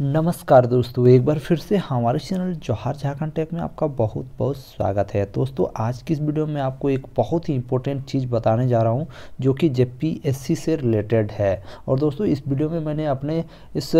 नमस्कार दोस्तों एक बार फिर से हमारे चैनल जौहार झारखंड टेक में आपका बहुत बहुत स्वागत है दोस्तों आज की इस वीडियो में आपको एक बहुत ही इंपॉर्टेंट चीज़ बताने जा रहा हूं जो कि जे से रिलेटेड है और दोस्तों इस वीडियो में मैंने अपने इस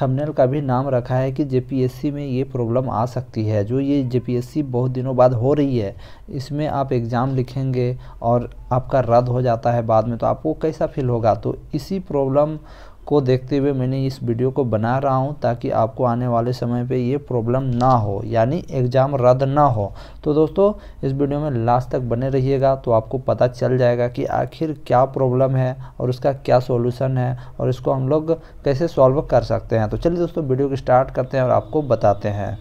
थंबनेल का भी नाम रखा है कि जे में ये प्रॉब्लम आ सकती है जो ये जे बहुत दिनों बाद हो रही है इसमें आप एग्ज़ाम लिखेंगे और आपका रद्द हो जाता है बाद में तो आपको कैसा फील होगा तो इसी प्रॉब्लम को देखते हुए मैंने इस वीडियो को बना रहा हूं ताकि आपको आने वाले समय पे ये प्रॉब्लम ना हो यानी एग्ज़ाम रद्द ना हो तो दोस्तों इस वीडियो में लास्ट तक बने रहिएगा तो आपको पता चल जाएगा कि आखिर क्या प्रॉब्लम है और उसका क्या सोल्यूशन है और इसको हम लोग कैसे सॉल्व कर सकते हैं तो चलिए दोस्तों वीडियो को स्टार्ट करते हैं और आपको बताते हैं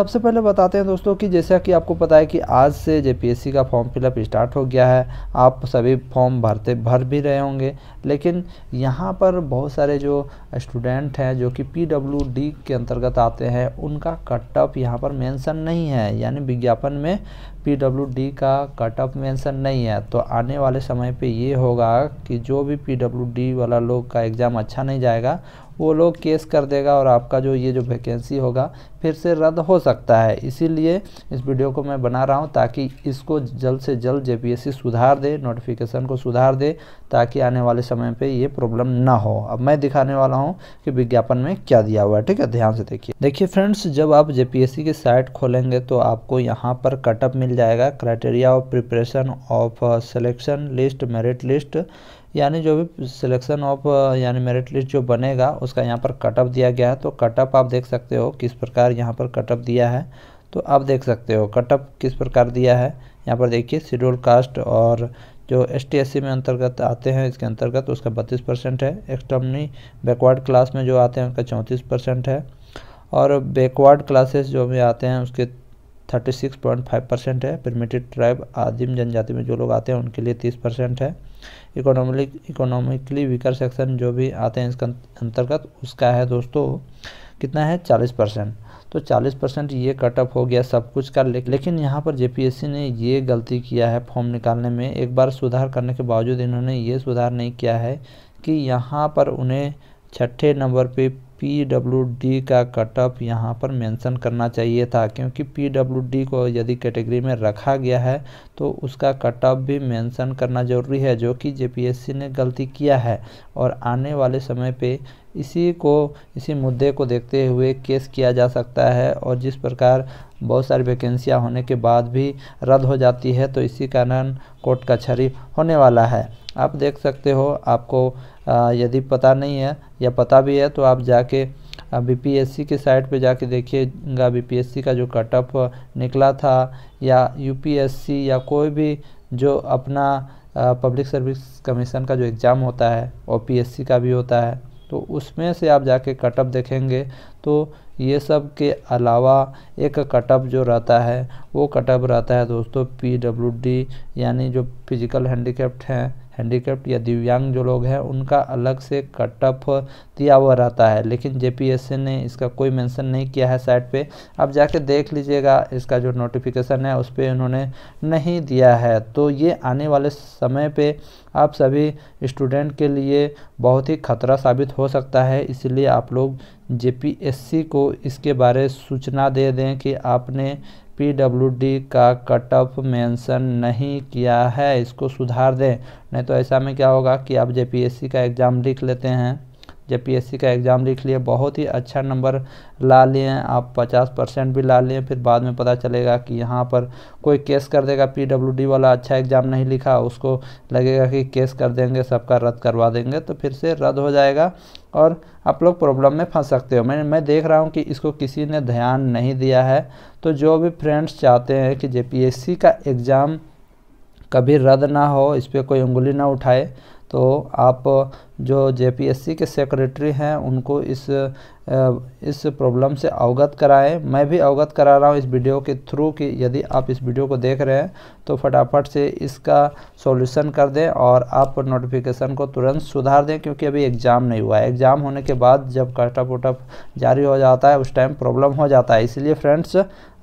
सबसे पहले बताते हैं दोस्तों कि जैसा कि आपको पता है कि आज से जे का फॉर्म फिलअप स्टार्ट हो गया है आप सभी फॉर्म भरते भर भी रहे होंगे लेकिन यहाँ पर बहुत सारे जो स्टूडेंट हैं जो कि पी के अंतर्गत आते हैं उनका कट ऑफ यहाँ पर मेंशन नहीं है यानी विज्ञापन में पी का कट ऑफ मेंशन नहीं है तो आने वाले समय पे ये होगा कि जो भी पी वाला लोग का एग्ज़ाम अच्छा नहीं जाएगा वो लोग केस कर देगा और आपका जो ये जो वैकेंसी होगा फिर से रद्द हो सकता है इसीलिए इस वीडियो को मैं बना रहा हूँ ताकि इसको जल्द से जल्द जे सुधार दे नोटिफिकेशन को सुधार दे ताकि आने वाले समय पर ये प्रॉब्लम ना हो अब मैं दिखाने वाला हूँ कि विज्ञापन में क्या दिया हुआ है ठीक है ध्यान से देखिए देखिए फ्रेंड्स जब आप जे की साइट खोलेंगे तो आपको यहाँ पर कटअप मिल जाएगा criteria of preparation of selection list merit list यानी जो भी सिलेक्शन ऑफ यानी मेरिट लिस्ट जो बनेगा उसका यहाँ पर कटअप दिया गया है तो कटअप आप देख सकते हो किस प्रकार यहाँ पर कटअप दिया है तो आप देख सकते हो कटअप किस प्रकार दिया है यहाँ पर देखिए शेड्यूल कास्ट और जो एस टी में अंतर्गत आते हैं इसके अंतर्गत उसका बत्तीस परसेंट है एक्सटर्मनी बैकवर्ड क्लास में जो आते हैं उनका चौंतीस परसेंट है और बैकवर्ड क्लासेस जो भी आते हैं उसके thirty six point five percent है परमिटेड ट्राइब आदिम जनजाति में जो लोग आते हैं उनके लिए तीस परसेंट है इकोनॉमिक इकोनॉमिकली वीकर सेक्शन जो भी आते हैं इसका अंतर्गत उसका है दोस्तों कितना है चालीस परसेंट तो 40 परसेंट ये कट ऑफ हो गया सब कुछ का लेकिन यहाँ पर जेपीएससी ने ये गलती किया है फॉर्म निकालने में एक बार सुधार करने के बावजूद इन्होंने ये सुधार नहीं किया है कि यहाँ पर उन्हें छठे नंबर पे पी का कट ऑफ यहाँ पर मेंशन करना चाहिए था क्योंकि पी को यदि कैटेगरी में रखा गया है तो उसका कट ऑफ भी मेंशन करना ज़रूरी है जो कि सी ने गलती किया है और आने वाले समय पे इसी को इसी मुद्दे को देखते हुए केस किया जा सकता है और जिस प्रकार बहुत सारी वैकेंसियाँ होने के बाद भी रद्द हो जाती है तो इसी कारण कोर्ट कचहरी होने वाला है आप देख सकते हो आपको यदि पता नहीं है या पता भी है तो आप जाके बीपीएससी के साइट पे जाके देखिएगा बीपीएससी का जो कटअप निकला था या यूपीएससी या कोई भी जो अपना पब्लिक सर्विस कमीशन का जो एग्ज़ाम होता है ओपीएससी का भी होता है तो उसमें से आप जाके कटअप देखेंगे तो ये सब के अलावा एक कटअप जो रहता है वो कटअप रहता है दोस्तों पीडब्ल्यूडी यानी जो फिजिकल हैंडीकेप्ट हैं हैंडीकैप्ट या दिव्यांग जो लोग हैं उनका अलग से कटअप दिया हुआ रहता है लेकिन जेपीएससी ने इसका कोई मेंशन नहीं किया है साइट पे आप जाके देख लीजिएगा इसका जो नोटिफिकेशन है उस पर उन्होंने नहीं दिया है तो ये आने वाले समय पे आप सभी स्टूडेंट के लिए बहुत ही खतरा साबित हो सकता है इसलिए आप लोग जेपीएससी को इसके बारे सूचना दे दें कि आपने पीडब्ल्यूडी का कट ऑफ मेंशन नहीं किया है इसको सुधार दें नहीं तो ऐसा में क्या होगा कि आप जेपीएससी का एग्ज़ाम लिख लेते हैं जब पी का एग्ज़ाम लिख लिए बहुत ही अच्छा नंबर ला लिए आप पचास परसेंट भी ला लिए फिर बाद में पता चलेगा कि यहाँ पर कोई केस कर देगा पीडब्ल्यूडी वाला अच्छा एग्ज़ाम नहीं लिखा उसको लगेगा कि केस कर देंगे सबका रद्द करवा देंगे तो फिर से रद्द हो जाएगा और आप लोग प्रॉब्लम में फंस सकते हो मैं मैं देख रहा हूँ कि इसको किसी ने ध्यान नहीं दिया है तो जो भी फ्रेंड्स चाहते हैं कि जे का एग्ज़ाम कभी रद्द ना हो इस पर कोई उंगली ना उठाए तो आप जो जेपीएससी के सेक्रेटरी हैं उनको इस इस प्रॉब्लम से अवगत कराएं मैं भी अवगत करा रहा हूँ इस वीडियो के थ्रू कि यदि आप इस वीडियो को देख रहे हैं तो फटाफट से इसका सॉल्यूशन कर दें और आप नोटिफिकेशन को तुरंत सुधार दें क्योंकि अभी एग्ज़ाम नहीं हुआ है एग्ज़ाम होने के बाद जब कटअप वटअप जारी हो जाता है उस टाइम प्रॉब्लम हो जाता है इसलिए फ्रेंड्स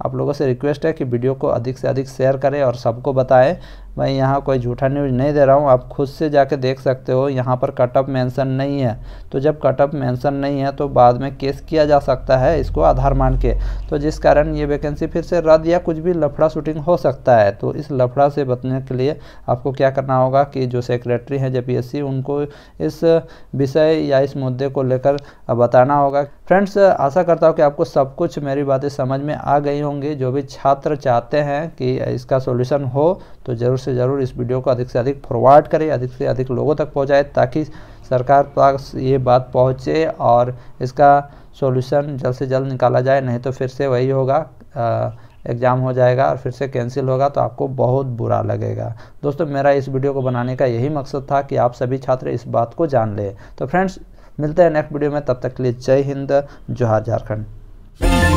आप लोगों से रिक्वेस्ट है कि वीडियो को अधिक से अधिक शेयर करें और सबको बताएं मैं यहाँ कोई झूठा न्यूज नहीं दे रहा हूँ आप खुद से जाके देख सकते हो यहाँ पर कटअप मेंशन नहीं है तो जब कटअप मेंशन नहीं है तो बाद में केस किया जा सकता है इसको आधार मान के तो जिस कारण ये वैकेंसी फिर से रद्द या कुछ भी लफड़ा शूटिंग हो सकता है तो इस लफड़ा से बचने के लिए आपको क्या करना होगा कि जो सेक्रेटरी हैं जेपीएससी उनको इस विषय या इस मुद्दे को लेकर बताना होगा फ्रेंड्स आशा करता हूँ कि आपको सब कुछ मेरी बातें समझ में आ गई होंगी जो भी छात्र चाहते हैं कि इसका सोल्यूशन हो तो ज़रूर से ज़रूर इस वीडियो को अधिक से अधिक फॉरवर्ड करें अधिक से अधिक लोगों तक पहुँचाए ताकि सरकार तक ये बात पहुँचे और इसका सॉल्यूशन जल्द से जल्द निकाला जाए नहीं तो फिर से वही होगा एग्ज़ाम हो जाएगा और फिर से कैंसिल होगा तो आपको बहुत बुरा लगेगा दोस्तों मेरा इस वीडियो को बनाने का यही मकसद था कि आप सभी छात्र इस बात को जान लें तो फ्रेंड्स मिलते हैं नेक्स्ट वीडियो में तब तक के लिए जय हिंद जोहार झारखंड